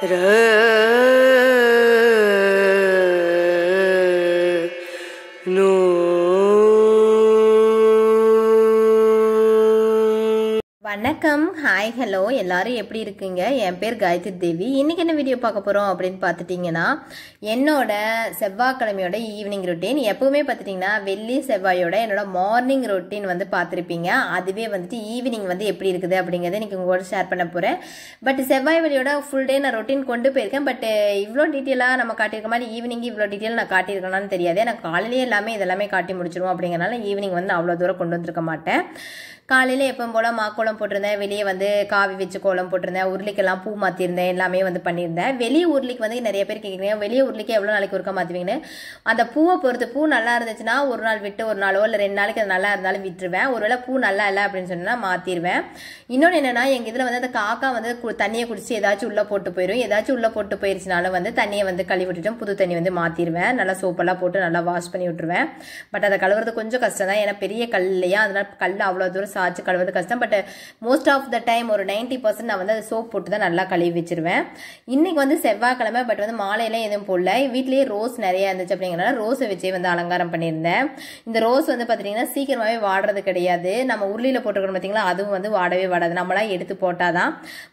Rrrr. வணக்கம் hi hello எல்லாரும் எப்படி இருக்குங்க என் பேர் காயத்ரி தேவி இன்றைக்கி என்ன வீடியோ பார்க்க போகிறோம் அப்படின்னு பார்த்துட்டிங்கன்னா என்னோட செவ்வாய்க்கிழமையோட ஈவினிங் ரொட்டீன் எப்போவுமே பார்த்துட்டிங்கன்னா வெள்ளி செவ்வாயோட என்னோட மார்னிங் ரொட்டீன் வந்து பார்த்துருப்பீங்க அதுவே வந்துட்டு ஈவினிங் வந்து எப்படி இருக்குது அப்படிங்கிறத இன்றைக்கி உங்களோட ஷேர் பண்ண போகிறேன் பட் செவ்வாய் வழியோட ஃபுல் டே நான் ரொட்டீன் கொண்டு போயிருக்கேன் பட் இவ்வளோ டீட்டெயிலாக நம்ம காட்டியிருக்க மாதிரி ஈவினிங் இவ்வளோ டீட்டெயில் நான் காட்டியிருக்கேனான்னு தெரியாது நான் காலையிலே எல்லாமே இதெல்லாமே காட்டி முடிச்சிருவோம் அப்படிங்கிறனால ஈவினிங் வந்து அவ்வளோ தூரம் கொண்டு வந்திருக்க மாட்டேன் காலையில் எப்பவும் போல் மா கோலம் போட்டிருந்தேன் வெளியே வந்து காவி வச்சு கோலம் போட்டிருந்தேன் உருளைக்கெல்லாம் பூ மாற்றிருந்தேன் எல்லாமே வந்து பண்ணியிருந்தேன் வெளியே உருளைக்கு வந்து நிறைய பேர் கேட்குறீங்க வெளியே உருளைக்கு எவ்வளோ நாளைக்கு ஒருக்கா மாற்றுவீங்கன்னு அந்த பூவை பொறுத்து பூ நல்லா இருந்துச்சுன்னா ஒரு நாள் விட்டு ஒரு நாளோ இல்லை ரெண்டு நாளைக்கு அது நல்லா இருந்தாலும் விட்டுருவேன் ஒருவேளை பூ நல்லா இல்லை அப்படின்னு சொன்னால் மாற்றிடுவேன் இன்னொன்று என்னென்னா எங்கள் இதில் வந்து அந்த காக்கா வந்து தண்ணியை குடிச்சு ஏதாச்சும் உள்ளே போட்டு போயிடும் ஏதாச்சும் உள்ளே போட்டு போயிருச்சுனாலும் வந்து தண்ணியை வந்து கழுவி விட்டுட்டும் புது தண்ணி வந்து மாற்றிடுவேன் நல்லா சோப்பெல்லாம் போட்டு நல்லா வாஷ் பண்ணி விட்டுருவேன் பட் அதை கழுவுறது கொஞ்சம் கஷ்டம் தான் ஏன்னா பெரிய கல் இல்லையா அதனால் கல் அவ்வளோ தூரம் சார்ஜ் கழுவது கஷ்டம் but most of the time ஒரு நைன்ட்டி பர்சன்ட் நான் வந்து அது சோப் போட்டு தான் நல்லா கழுவி வச்சிருவேன் இன்னைக்கு வந்து செவ்வாய்க்கிழமை பட் வந்து மாலையில எதுவும் போடல வீட்லேயே ரோஸ் நிறையா இருந்துச்சு அப்படிங்கிறனால ரோஸை வச்சே வந்து அலங்காரம் பண்ணியிருந்தேன் இந்த ரோஸ் வந்து பார்த்தீங்கன்னா சீக்கிரமாகவே வாடுறது கிடையாது நம்ம உருளியில் போட்டுருக்கணும் பார்த்தீங்களா அதுவும் வந்து வாடவே வாடாது நம்மளாம் எடுத்து போட்டால் தான்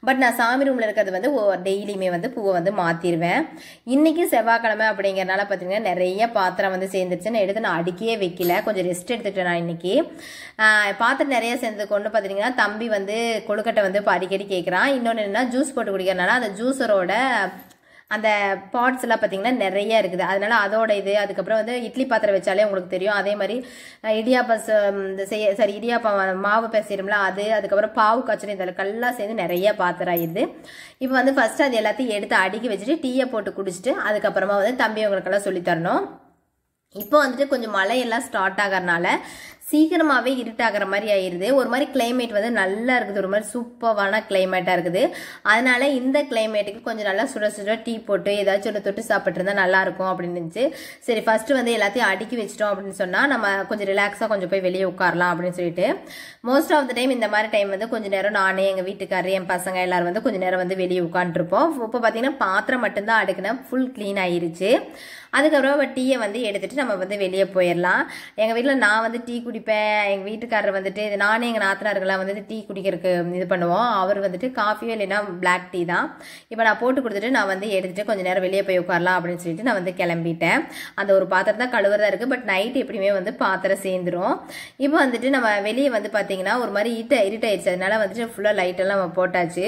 பட் நான் சாமி ரூமில் இருக்கிறது வந்து டெய்லியுமே வந்து பூவை வந்து மாற்றிடுவேன் இன்றைக்கி செவ்வாய்க்கிழமை அப்படிங்கிறனால பார்த்தீங்கன்னா நிறைய பாத்திரம் வந்து சேர்ந்துருச்சு நான் எடுத்து நான் அடுக்கியே வைக்கல கொஞ்சம் ரெஸ்ட் எடுத்துக்கிட்டேன் நான் இன்னைக்கு பாத்திரம் நிறைய சேர்ந்து கொண்டு பார்த்தீங்கன்னா தம்பி வந்து கொழுக்கட்டை வந்து இப்போ அடிக்கடி கேட்குறான் இன்னொன்று என்னென்னா ஜூஸ் போட்டு குடிக்கிறனால அந்த ஜூஸரோட அந்த பாட்ஸ் எல்லாம் பார்த்தீங்கன்னா நிறைய இருக்குது அதனால அதோட இது அதுக்கப்புறம் வந்து இட்லி பாத்திரம் வச்சாலே உங்களுக்கு தெரியும் அதே மாதிரி இந்த செய்ய சரி இடியாப்பம் மாவு பேசிடும்ல அது அதுக்கப்புறம் பாவு காய்ச்சல் இந்த கல்லாம் சேர்ந்து நிறைய பாத்திரம் இது இப்போ வந்து ஃபர்ஸ்ட் அது எல்லாத்தையும் எடுத்து அடுக்கி வச்சுட்டு டீயை போட்டு குடிச்சிட்டு அதுக்கப்புறமா வந்து தம்பி உங்களுக்கெல்லாம் சொல்லித்தரணும் இப்போ வந்துட்டு கொஞ்சம் மழையெல்லாம் ஸ்டார்ட் ஆகிறனால சீக்கிரமாகவே இருட்டாகிற மாதிரி ஆயிடுது ஒரு மாதிரி கிளைமேட் வந்து நல்லா இருக்குது ஒரு மாதிரி சூப்பரான கிளைமேட்டாக இருக்குது அதனால இந்த கிளைமேட்டுக்கு கொஞ்சம் நல்லா சுட சுட டீ போட்டு ஏதாச்சும் ஒன்று தொட்டு சாப்பிட்ருந்தா நல்லாயிருக்கும் அப்படின்னு இருந்துச்சு சரி ஃபஸ்ட்டு வந்து எல்லாத்தையும் அடுக்கி வச்சிட்டோம் அப்படின்னு சொன்னால் நம்ம கொஞ்சம் ரிலாக்ஸாக கொஞ்சம் போய் வெளியே உட்காரலாம் அப்படின்னு சொல்லிட்டு மோஸ்ட் ஆஃப் த டைம் இந்த மாதிரி டைம் வந்து கொஞ்சம் நேரம் நானே எங்கள் வீட்டுக்காரர் என் பசங்க எல்லாரும் வந்து கொஞ்சம் நேரம் வந்து வெளியே உட்காந்துருப்போம் இப்போ பார்த்தீங்கன்னா பாத்திரம் மட்டும்தான் அடுக்குனா ஃபுல் க்ளீன் ஆயிருச்சு அதுக்கப்புறம் டீயை வந்து எடுத்துகிட்டு நம்ம வந்து வெளியே போயிடலாம் எங்கள் வீட்டில் நான் வந்து டீ குடி குடிப்பேன் எங்கள் வீட்டுக்காரர் வந்துட்டு இது நானே எங்கள் நாத்தனார்கள்லாம் வந்துட்டு டீ குடிக்கிறதுக்கு இது பண்ணுவோம் அவர் வந்துட்டு காஃபியோ இல்லைன்னா பிளாக் டீ தான் இப்போ நான் போட்டு கொடுத்துட்டு நான் வந்து எடுத்துகிட்டு கொஞ்சம் நேரம் வெளியே போய் உட்காரலாம் அப்படின்னு சொல்லிட்டு நான் வந்து கிளம்பிட்டேன் அந்த ஒரு பாத்திரம் தான் கழுவுறதா இருக்குது பட் நைட் எப்படியுமே வந்து பாத்திரம் சேர்ந்துடும் இப்போ வந்துட்டு நம்ம வெளியே வந்து பார்த்தீங்கன்னா ஒரு மாதிரி இருட்ட இருட்டாயிடுச்சு அதனால வந்துட்டு ஃபுல்லாக லைட்டெல்லாம் போட்டாச்சு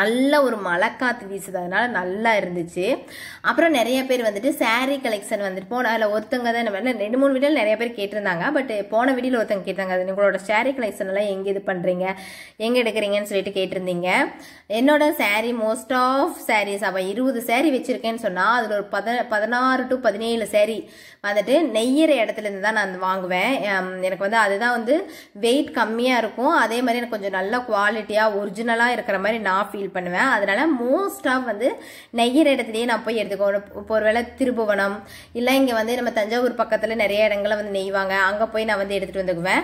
நல்ல ஒரு மழை காற்று வீசுது அதனால நல்லா இருந்துச்சு அப்புறம் நிறைய பேர் வந்துட்டு சாரீ கலெக்ஷன் வந்துட்டு போன அதில் ஒருத்தங்க தான் நம்ம ரெண்டு மூணு வீடியோ நிறைய பேர் கேட்டிருந்தாங்க பட் போன வீடியோ ஒருத்தங்க கேட்டாங்க அது உங்களோட சாரீ கலெக்ஷன் எல்லாம் எங்கே இது பண்ணுறீங்க எங்கே எடுக்கிறீங்கன்னு சொல்லிட்டு கேட்டிருந்தீங்க என்னோட சாரீ மோஸ்ட் ஆஃப் சாரீஸ் அப்போ இருபது சாரீ வச்சுருக்கேன்னு சொன்னால் அதில் ஒரு பத பதினாறு டு பதினேழு சாரீ வந்துட்டு நெய்யிற இடத்துலேருந்து தான் நான் வாங்குவேன் எனக்கு வந்து அதுதான் வந்து வெயிட் கம்மியாக இருக்கும் அதே மாதிரி எனக்கு கொஞ்சம் நல்ல குவாலிட்டியாக ஒரிஜினலாக இருக்கிற மாதிரி நான் ஃபீல் ஃபீல் பண்ணுவேன் அதனால் ஆஃப் வந்து நெய்யிற இடத்துலயே நான் போய் எடுத்துக்கோ இப்போ ஒரு வேளை திருபுவனம் இல்லை இங்கே வந்து நம்ம தஞ்சாவூர் பக்கத்தில் நிறைய இடங்களை வந்து நெய்வாங்க அங்கே போய் நான் வந்து எடுத்துகிட்டு வந்துக்குவேன்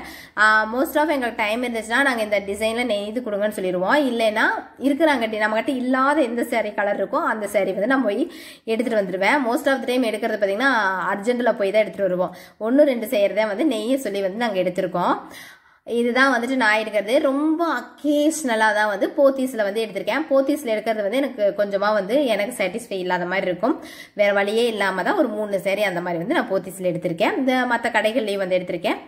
மோஸ்ட் ஆஃப் எங்களுக்கு டைம் இருந்துச்சுன்னா நாங்கள் இந்த டிசைனில் நெய்து கொடுங்கன்னு சொல்லிடுவோம் இல்லைன்னா இருக்கிறாங்க நம்மகிட்ட இல்லாத எந்த சேரீ கலர் இருக்கோ அந்த சேரீ வந்து நான் போய் எடுத்துகிட்டு வந்துடுவேன் மோஸ்ட் ஆஃப் த டைம் எடுக்கிறது பார்த்திங்கன்னா அர்ஜென்ட்டில் போய் தான் எடுத்துகிட்டு வருவோம் ஒன்று ரெண்டு செய்கிறதே வந்து நெய்யை சொல்லி வந்து நாங்கள் எடுத்திருக்கோம் இதுதான் வந்துட்டு நான் எடுக்கிறது ரொம்ப அக்கேஷ்னலாக தான் வந்து போத்தீஸில் வந்து எடுத்திருக்கேன் போத்தீஸில் எடுக்கிறது வந்து எனக்கு கொஞ்சமாக வந்து எனக்கு சாட்டிஸ்ஃபை இல்லாத மாதிரி இருக்கும் வேறு வழியே இல்லாமல் தான் ஒரு மூணு சேரீ அந்த மாதிரி வந்து நான் போத்தீஸில் எடுத்திருக்கேன் இந்த மற்ற கடைகள்லேயும் வந்து எடுத்திருக்கேன்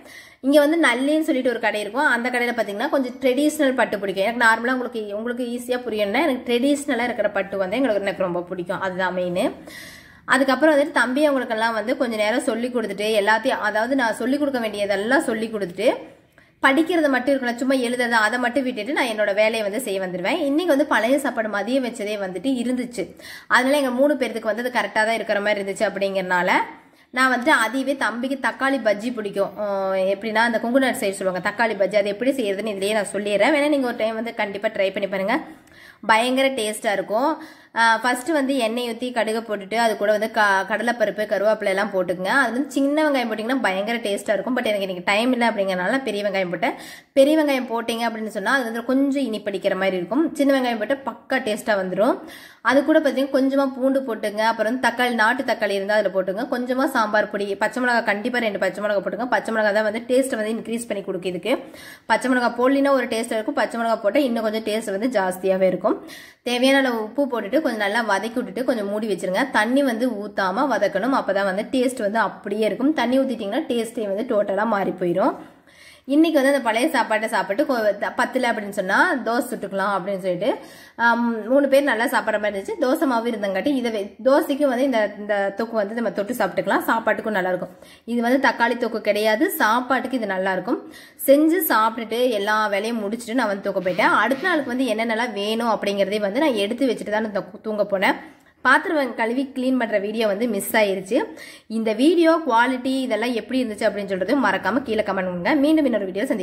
இங்கே வந்து நல்லின்னு சொல்லிட்டு ஒரு கடை இருக்கும் அந்த கடையில் பார்த்தீங்கன்னா கொஞ்சம் ட்ரெடிஷ்னல் பட்டு பிடிக்கும் எனக்கு நார்மலாக உங்களுக்கு உங்களுக்கு ஈஸியாக புரியணும்னா எனக்கு ட்ரெடிஷ்னலாக இருக்கிற பட்டு வந்து எங்களுக்கு எனக்கு ரொம்ப பிடிக்கும் அதுதான் மெயின் அதுக்கப்புறம் வந்துட்டு தம்பி அவங்களுக்கெல்லாம் வந்து கொஞ்சம் நேரம் சொல்லி கொடுத்துட்டு எல்லாத்தையும் அதாவது நான் சொல்லி கொடுக்க வேண்டியதெல்லாம் சொல்லி கொடுத்துட்டு படிக்கிறது மட்டும் இருக்கணும் சும்மா எழுதுறது அதை மட்டும் விட்டுட்டு நான் என்னோட வேலையை வந்து செய்ய வந்துடுவேன் இன்னைக்கு வந்து பழைய சாப்பாடு மதியம் வச்சதே வந்துட்டு இருந்துச்சு அதனால எங்கள் மூணு பேர்த்துக்கு வந்து அது கரெக்டாக தான் இருக்கிற மாதிரி இருந்துச்சு அப்படிங்கிறனால நான் வந்துட்டு அதையவே தம்பிக்கு தக்காளி பஜ்ஜி பிடிக்கும் எப்படின்னா அந்த குங்குநாடு சைடு சொல்லுவாங்க தக்காளி பஜ்ஜி அது எப்படி செய்யறதுன்னு இதுலேயே நான் சொல்லிடுறேன் வேணா நீங்கள் ஒரு டைம் வந்து கண்டிப்பாக ட்ரை பண்ணி பாருங்கள் பயங்கர டேஸ்ட்டாக இருக்கும் ஃபஸ்ட்டு வந்து எண்ணெய் ஊற்றி கடுகை போட்டுட்டு அது கூட வந்து க கடலைப்பருப்பு கருவேப்பிலை எல்லாம் போட்டுக்கோங்க அது வந்து சின்ன வெங்காயம் போட்டிங்கன்னா பயங்கர டேஸ்ட்டாக இருக்கும் பட் எனக்கு எனக்கு டைம் இல்லை அப்படிங்கிறனால பெரிய வெங்காயம் போட்டேன் பெரிய வெங்காயம் போட்டிங்க அப்படின்னு சொன்னால் அது வந்து கொஞ்சம் இனிப்படிக்கிற மாதிரி இருக்கும் சின்ன வெங்காயம் போட்டு பக்கா டேஸ்ட்டாக வந்துடும் அது கூட பார்த்தீங்கன்னா கொஞ்சமாக பூண்டு போட்டுங்க அப்புறம் வந்து தக்காளி நாட்டு தக்காளி இருந்தால் அதில் போட்டுங்க கொஞ்சமாக சாம்பார் பொடி பச்சை மிளகா கண்டிப்பாக ரெண்டு பச்சை மிளகா போட்டுங்க பச்சை மிளகா தான் வந்து டேஸ்ட்டை வந்து இன்க்ரீஸ் பண்ணி கொடுக்குதுக்கு பச்சை மிளகா போடலினா ஒரு டேஸ்ட்டாக இருக்கும் பச்சை மிளகா போட்டால் இன்னும் கொஞ்சம் டேஸ்ட் வந்து ஜாஸ்தியாகவே இருக்கும் இருக்கும் தேவையான அளவு உப்பு போட்டுட்டு கொஞ்சம் நல்லா வதக்கி விட்டுட்டு கொஞ்சம் மூடி வச்சுருங்க தண்ணி வந்து ஊற்றாமல் வதக்கணும் அப்போ தான் வந்து டேஸ்ட் வந்து அப்படியே இருக்கும் தண்ணி ஊற்றிட்டிங்கன்னா டேஸ்ட்டே வந்து டோட்டலாக மாறி போயிடும் இன்றைக்கி வந்து அந்த பழைய சாப்பாட்டை சாப்பிட்டு பத்தில் அப்படின்னு சொன்னால் தோசை சுட்டுக்கலாம் அப்படின்னு சொல்லிட்டு மூணு பேர் நல்லா சாப்பிட்ற மாதிரி இருந்துச்சு தோசை மாவு இருந்தங்காட்டி இதை தோசைக்கும் வந்து இந்த இந்த தொக்கு வந்து நம்ம தொட்டு சாப்பிட்டுக்கலாம் சாப்பாட்டுக்கும் நல்லாயிருக்கும் இது வந்து தக்காளி தொக்கு கிடையாது சாப்பாட்டுக்கு இது நல்லாயிருக்கும் செஞ்சு சாப்பிட்டுட்டு எல்லா வேலையும் முடிச்சுட்டு நான் வந்து தூக்க போயிட்டேன் அடுத்த நாளுக்கு வந்து என்னென்னலாம் வேணும் அப்படிங்கிறதே வந்து நான் எடுத்து வச்சுட்டு தான் நான் தூங்க போனேன் பாத்திரம் கழுவி க்ளீன் பண்ணுற வீடியோ வந்து மிஸ் ஆயிருச்சு இந்த வீடியோ குவாலிட்டி இதெல்லாம் எப்படி இருந்துச்சு அப்படின்னு சொல்கிறது மறக்காமல் கீழே கமெண்ட் பண்ணுங்கள் மீண்டும் இன்னொரு வீடியோ சந்தி